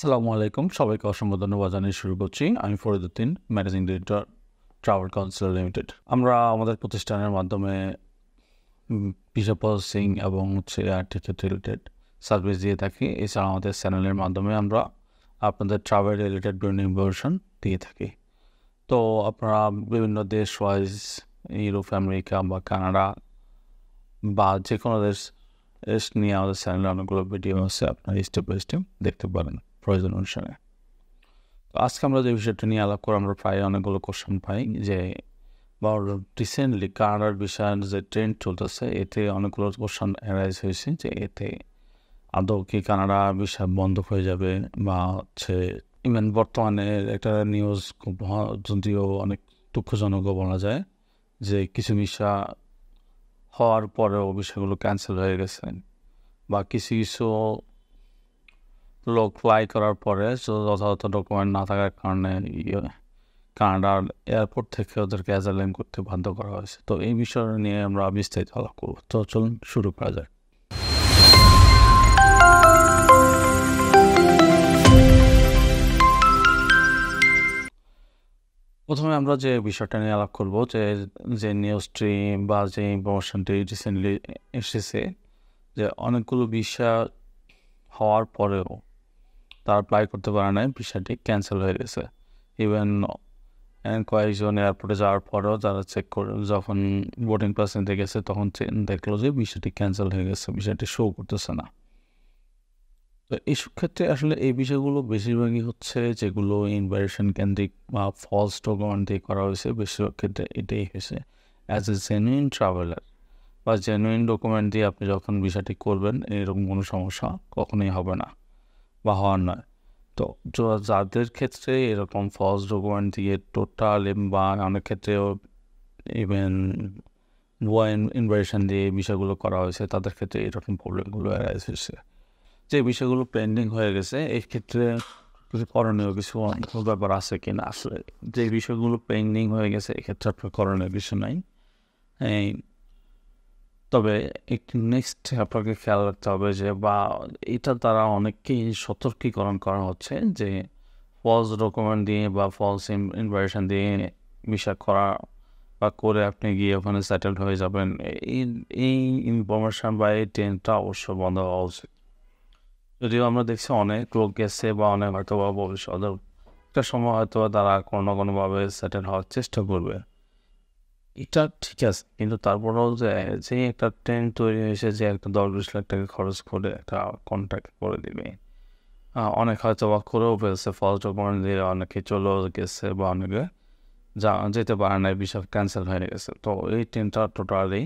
সালামু আলাইকুম সবাইকে অসংখ্য ধন্যবাদ জানিয়ে শুরু করছি আমি Uddin managing director travel council limited আমরা আমাদের প্রতিষ্ঠানের মাধ্যমে ভিসা সিং এবং হচ্ছে আর্থিক রিলেটেড সার্ভিস দিয়ে থাকি এছাড়া আমাদের চ্যানেলের মাধ্যমে আমরা আপনাদের ট্রাভেল রিলেটেড বিভিন্ন ইনফরমেশন দিয়ে থাকি তো আপনারা বিভিন্ন দেশ ওয়াইজ ইউরোপ আমেরিকা বা কানাডা বা যে কোনো দেশ নিয়ে আমাদের চ্যানেলে অনেকগুলো ভিডিও আছে আপনারা স্টেপ বাই স্টেপ দেখতে পারেন প্রয়োজন অনুসারে তো আজকে আমরা যে বিষয়টা নিয়ে আলাপ করে আমরা প্রায় অনেকগুলো কোশ্চেন পাই যে বা রিসেন্টলি কানাডার বিষয়ের যে ট্রেন্ড চলতেছে এতে অনেকগুলো কোশ্চেন অ্যারাইজ হয়েছে যে এতে আদৌ কি কানাডা বিষয় বন্ধ হয়ে যাবে বা হচ্ছে ইভেন বর্তমানে একটা নিউজ খুব যদিও অনেক দুঃখজনকও বলা যায় যে কিছু মিশা হওয়ার পরেও বিষয়গুলো ক্যান্সেল হয়ে গেছে বা কিছু কিছু লোক ফ্লাই করার পরে যথাযথ ডকুমেন্ট না থাকার কারণে ইয়ে কানাডার এয়ারপোর্ট থেকে ওদেরকে অ্যাজাইলাম করতে বাধ্য করা হয়েছে তো এই বিষয় নিয়ে আমরা বিস্তারিত আলাপ করব তো চলুন শুরু করা যাক প্রথমে আমরা যে বিষয়টা নিয়ে আলাপ করবো যে যে নিউজ স্ট্রিম বা যে ইনফরমেশনটি রিসেন্টলি এসেছে যে অনেকগুলো বিষয় হওয়ার পরেও তারা অ্যাপ্লাই করতে পারে নাই ভিসাটি ক্যান্সেল হয়ে গেছে ইভেন কয়েকজন এয়ারপোর্টে যাওয়ার পরেও তারা চেক করে যখন বোর্ডিং পাস নিতে গেছে তখন দেখলো যে ভিসাটি ক্যান্সেল হয়ে গেছে ভিসাটি শো করতেছে না তো এইসব ক্ষেত্রে আসলে এই বিষয়গুলো বেশিরভাগই হচ্ছে যেগুলো ইনভাইটেশন কেন্দ্রিক বা ফলস ডকুমেন্ট দিয়ে করা হয়েছে বেশিরভাগ ক্ষেত্রে এটাই হয়েছে অ্যাজ এ জেনুইন ট্রাভেলার বা জেনুইন ডকুমেন্ট দিয়ে আপনি যখন ভিসাটি করবেন এরকম কোনো সমস্যা কখনোই হবে না বা হওয়ার নয় তো যাদের ক্ষেত্রে এরকম ফলস ডকুমেন্ট দিয়ে টোটাল বা অনেক ক্ষেত্রেও ইভেন ওয়াইন ইনভারেশন দিয়ে বিষয়গুলো করা হয়েছে তাদের ক্ষেত্রে এরকম প্রবলেমগুলো এসেছে হয়েছে যে বিষয়গুলো পেন্ডিং হয়ে গেছে এই ক্ষেত্রে কিছু করণীয় কিছু ব্যাপার আছে কি না আসলে যে বিষয়গুলো পেন্ডিং হয়ে গেছে এক্ষেত্রে আপনার করণীয় কিছু নাই এই তবে নেক্সট আপনাকে খেয়াল রাখতে হবে যে বা এটা তারা অনেককেই সতর্কীকরণ করা হচ্ছে যে ফলস ডকুমেন্ট দিয়ে বা ফলস ইনভাইটেশন দিয়ে মিশা করা বা করে আপনি গিয়ে ওখানে সেটেল হয়ে যাবেন এই ইনফরমেশান বা এই ট্রেনটা অবশ্য বন্ধ হওয়া উচিত যদিও আমরা দেখছি অনেক লোক গেছে বা অনেক হয়তো বা ভবিষ্যতের একটা সময় হয়তো তারা কোনো না কোনোভাবে সেটেল হওয়ার চেষ্টা করবে এটা ঠিক আছে কিন্তু তারপরেও যে যে একটা ট্রেন তৈরি হয়েছে যে একটা দশ বিশ লাখ টাকা খরচ করে একটা কন্ট্রাক্ট করে দিবে অনেক হয়তো ওয়াক করেও ফেলছে ফল চকমান দিয়ে অনেকে চলেও গেছে বা অনেকে যা যেতে পারে না বিষয় ক্যান্সেল হয়ে গেছে তো এই ট্রেনটা টোটালি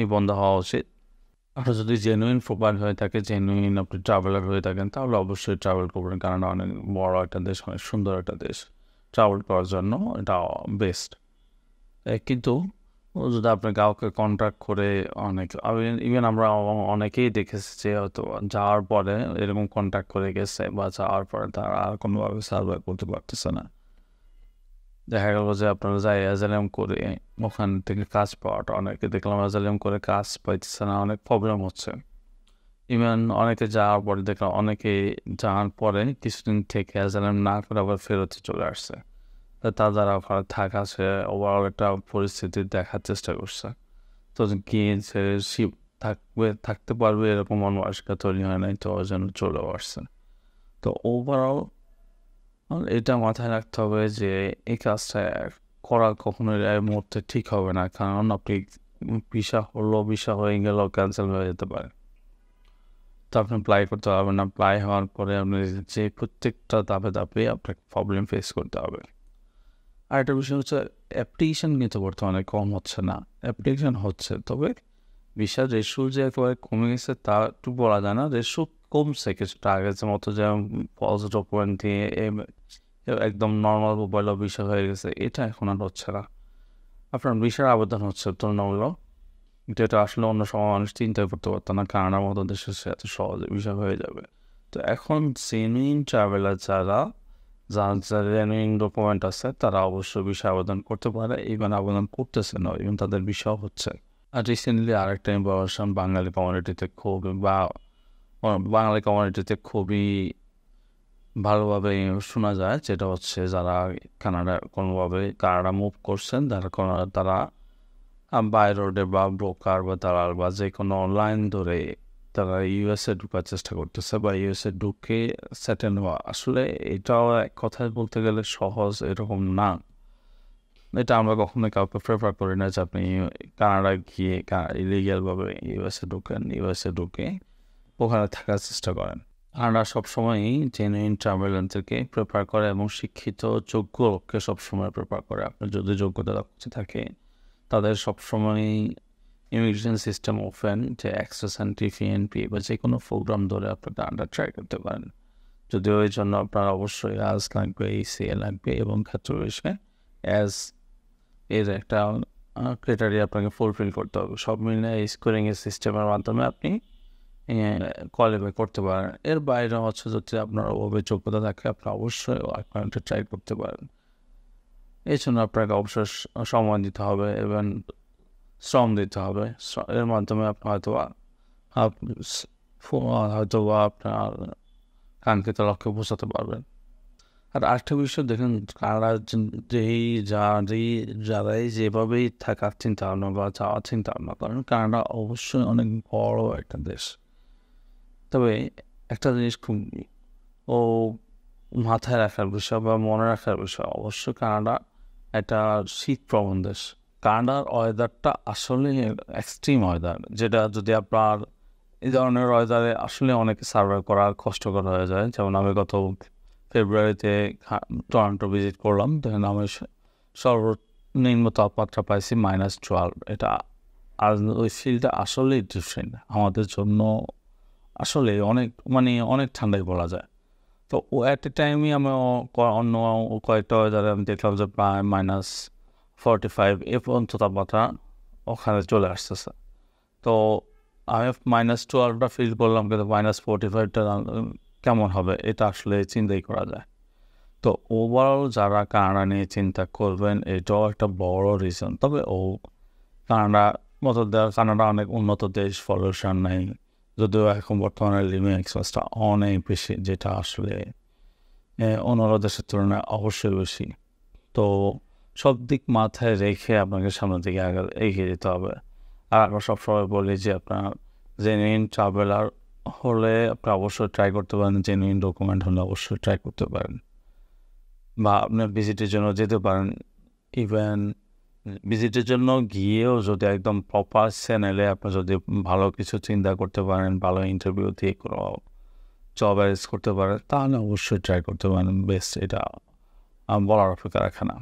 এই বন্ধ হওয়া উচিত আপনার যদি জেনুইন প্রোভাইড হয়ে থাকে জেনুইন আপনি ট্রাভেলার হয়ে থাকেন তাহলে অবশ্যই ট্রাভেল করবেন কারণ অনেক বড় একটা দেশ অনেক সুন্দর একটা দেশ ট্রাভেল করার জন্য এটা বেস্ট কিন্তু যদি আপনি কাউকে কন্ট্যাক্ট করে অনেক ইভেন আমরা অনেকেই দেখেছি যে হয়তো যাওয়ার পরে এরকম কন্ট্যাক্ট করে গেছে বা যাওয়ার পরে তারা আর কোনোভাবে সার্ভাইভ করতে পারতেছে না দেখা গেল যে আপনারা যাই অ্যাজালিয়াম করে ওখান থেকে কাজ পাওয়াটা অনেকে দেখলাম অ্যাজালিয়াম করে কাজ পাইতেছে না অনেক প্রবলেম হচ্ছে ইভেন অনেকে যাওয়ার পরে দেখলাম অনেকে যাওয়ার পরে কিছুদিন থেকে অ্যাজালিয়াম না করে আবার ফেরত চলে আসছে দ্বারা ওখানে থাকা সে ওভারঅল একটা পরিস্থিতি দেখার চেষ্টা করছে তো গিয়ে শিব থাকবে থাকতে পারবে এরকম অনুবাসিকা তৈরি হয় নাই তো যেন চলে আসছে তো ওভারঅল মানে এটা মাথায় রাখতে হবে যে এই কাজটা করা কখনো এই মুহূর্তে ঠিক হবে না কারণ আপনি পিসা হলো পিসা হয়ে গেলেও ক্যান্সেল হয়ে যেতে পারে তো আপনি প্লাই করতে পারবেন না প্লাই হওয়ার পরে আপনি যে প্রত্যেকটা ধাপে ধাপে আপনাকে প্রবলেম ফেস করতে হবে আর একটা বিষয় হচ্ছে অ্যাপ্লিকেশান কিন্তু বর্তমানে কম হচ্ছে না অ্যাপ্লিকেশান হচ্ছে তবে বিশাল রেশু যে একেবারে কমে গেছে তা একটু বলা যায় না রেশু কমছে কিছুটা আগের মতো যেমন পজিটিভ ডকুমেন্ট দিয়ে একদম নর্মাল মোবাইল বিষয় হয়ে গেছে এটা এখন আর হচ্ছে না আপনার বিশাল আবেদন হচ্ছে তুলনামূলক এটা আসলে অন্য সময় মানুষ চিন্তা করতে পারতো না কানাডার মতো দেশে এত সহজে বিষয় হয়ে যাবে তো এখন জেনুইন ট্রাভেলার যারা যার রেনুইং ডকুমেন্ট আছে তারা অবশ্য বিষয় আবেদন করতে পারে ইভেন আবেদন করতেছে না ইভেন তাদের বিষয় হচ্ছে আর রিসেন্টলি আরেকটা ইম্পরমেশন বাঙালি কমিউনিটিতে খুব বা বাঙালি কমিউনিটিতে খুবই ভালোভাবে শোনা যায় যেটা হচ্ছে যারা কানাডা কোনোভাবে কানাডা মুভ করছেন তারা কোনো তারা বাই রোডে বা ব্রোকার বা তারা বা যে কোনো অনলাইন ধরে তারা ইউএসএ ঢুকার চেষ্টা করতেছে বা ইউএসএ ঢুকে সেটেল হওয়া আসলে এটাও এক কথায় বলতে গেলে সহজ এরকম না এটা আমরা কখনো কাউকে প্রেফার করি না যে আপনি কানাডা গিয়ে ইলিগালভাবে ইউএসএ ঢুকেন ইউএসএ ঢুকে ওখানে থাকার চেষ্টা করেন কানাডা সবসময়ই জেনুইন এজেন্টকে প্রেফার করে এবং শিক্ষিত যোগ্য লোককে সবসময় প্রেফার করে আপনার যদি যোগ্যতা থাকে তাদের সবসময়ই ইমিগ্রেশন সিস্টেম ওপেন যে অ্যাক্সেসন টিফিএনপি বা যে কোনো প্রোগ্রাম ধরে আপনি আন্ডার ট্রাই করতে পারেন যদিও এই জন্য আপনার অবশ্যই আজ লাগবে এই সিএ লাগবে এবং ক্ষেত্র হিসেবে অ্যাজ এর একটা ক্রেটারি আপনাকে ফুলফিল করতে হবে সব মিলিয়ে এই স্কোরিংয়ের সিস্টেমের মাধ্যমে আপনি কোয়ালিফাই করতে পারেন এর বাইরে হচ্ছে যদি আপনার ওভাবে যোগ্যতা থাকে আপনি অবশ্যই অ্যাকাউন্টে ট্রাই করতে পারেন এই জন্য আপনাকে অবসর সময় দিতে হবে এবং শ্রম দিতে হবে এর মাধ্যমে আপনি হয়তো হয়তো আপনার কাঙ্ক্ষিত লক্ষ্যে পৌঁছাতে পারবেন আর আরেকটা বিষয় দেখেন কারা যেই যারই যারাই যেভাবেই থাকার চিন্তা ভাবনা বা যাওয়ার চিন্তা ভাবনা করেন কানাডা অবশ্যই অনেক বড় একটা দেশ তবে একটা জিনিস খুব ও মাথায় রাখার বিষয় বা মনে রাখার বিষয় অবশ্যই কানাডা একটা শীতপ্রবণ দেশ কানাডার ওয়েদারটা আসলে এক্সট্রিম ওয়েদার যেটা যদি আপনার এই ধরনের ওয়েদারে আসলে অনেকে সার্ভাইভ করা কষ্টকর হয়ে যায় যেমন আমি গত ফেব্রুয়ারিতে টরন্টো ভিজিট করলাম তখন আমি সর্বনিম্ন তাপমাত্রা পাইছি মাইনাস টুয়েলভ এটা আর ওই ফিলটা আসলেই ডিফারেন্ট আমাদের জন্য আসলে অনেক মানে অনেক ঠান্ডাই বলা যায় তো ও অ্যাট এ টাইমই আমি অন্য কয়েকটা ওয়েদারে আমি দেখলাম যে প্রায় মাইনাস ফর্টি ফাইভ এ পর্যন্ত তাপমাত্রা ওখানে চলে আসতেছে তো আমি মাইনাস টুয়েলভটা ফিল করলাম কিন্তু মাইনাস ফোর্টি ফাইভটা কেমন হবে এটা আসলে চিন্তাই করা যায় তো ওভারঅল যারা কানাডা নিয়ে চিন্তা করবেন এটাও একটা বড় রিজন তবে ও কানাডা মতো কানাডা অনেক উন্নত দেশ পলিউশন নেই যদিও এখন বর্তমানে লিমিং এক্সপ্রেসটা অনেক বেশি যেটা আসলে অন্যান্য দেশের তুলনায় অবশ্যই বেশি তো সব দিক মাথায় রেখে আপনাকে সামনের দিকে আগে এগিয়ে যেতে হবে আর আমরা সবসময় বলি যে আপনার জেনুইন ট্রাভেলার হলে আপনি অবশ্যই ট্রাই করতে পারেন জেনুইন ডকুমেন্ট হলে অবশ্যই ট্রাই করতে পারেন বা আপনার ভিজিটের জন্য যেতে পারেন ইভেন ভিজিটের জন্য গিয়েও যদি একদম প্রপার চ্যানেলে আপনি যদি ভালো কিছু চিন্তা করতে পারেন ভালো ইন্টারভিউ দিয়ে কোনো জব অ্যারেঞ্জ করতে পারেন তাহলে অবশ্যই ট্রাই করতে পারেন বেস্ট এটা বলার অপেক্ষা রাখে না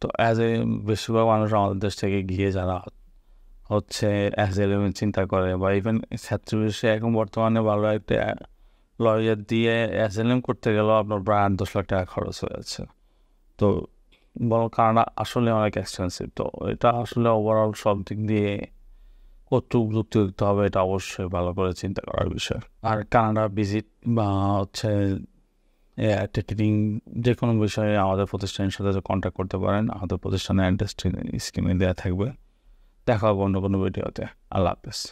তো অ্যাজ এ বেশিরভাগ মানুষ আমাদের দেশ থেকে গিয়ে যারা হচ্ছে অ্যাজ এলেভেন চিন্তা করে বা ইভেন ছাত্রবেশে এখন বর্তমানে ভালো একটা লয়ার দিয়ে অ্যাজ এলেভেন করতে গেলেও আপনার প্রায় আট দশ লাখ টাকা খরচ হয়ে যাচ্ছে তো বলো কারণ আসলে অনেক এক্সপেন্সিভ তো এটা আসলে ওভারঅল সব দিক দিয়ে কত যুক্তি দিতে হবে এটা অবশ্যই ভালো করে চিন্তা করার বিষয় আর কানাডা ভিজিট বা হচ্ছে একটা যে কোনো বিষয়ে আমাদের প্রতিষ্ঠানের সাথে কন্ট্যাক্ট করতে পারেন আমাদের প্রতিষ্ঠানের অ্যাড্রেস স্কিমে দেওয়া থাকবে দেখা হবে অন্য কোনো ভিডিওতে আল্লাহ হাফেজ